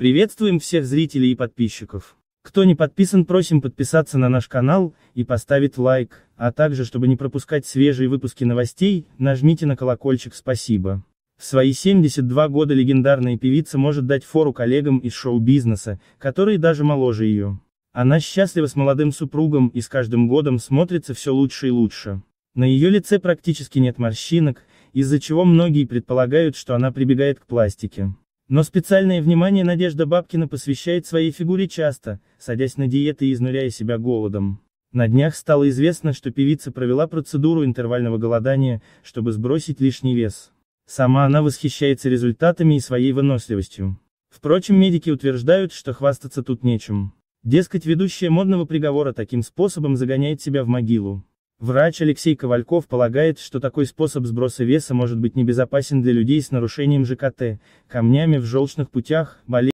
Приветствуем всех зрителей и подписчиков. Кто не подписан, просим подписаться на наш канал и поставить лайк, а также, чтобы не пропускать свежие выпуски новостей, нажмите на колокольчик «Спасибо». В свои 72 года легендарная певица может дать фору коллегам из шоу-бизнеса, которые даже моложе ее. Она счастлива с молодым супругом и с каждым годом смотрится все лучше и лучше. На ее лице практически нет морщинок, из-за чего многие предполагают, что она прибегает к пластике. Но специальное внимание Надежда Бабкина посвящает своей фигуре часто, садясь на диеты и изнуряя себя голодом. На днях стало известно, что певица провела процедуру интервального голодания, чтобы сбросить лишний вес. Сама она восхищается результатами и своей выносливостью. Впрочем, медики утверждают, что хвастаться тут нечем. Дескать, ведущая модного приговора таким способом загоняет себя в могилу. Врач Алексей Ковальков полагает, что такой способ сброса веса может быть небезопасен для людей с нарушением ЖКТ, камнями в желчных путях, болезнью.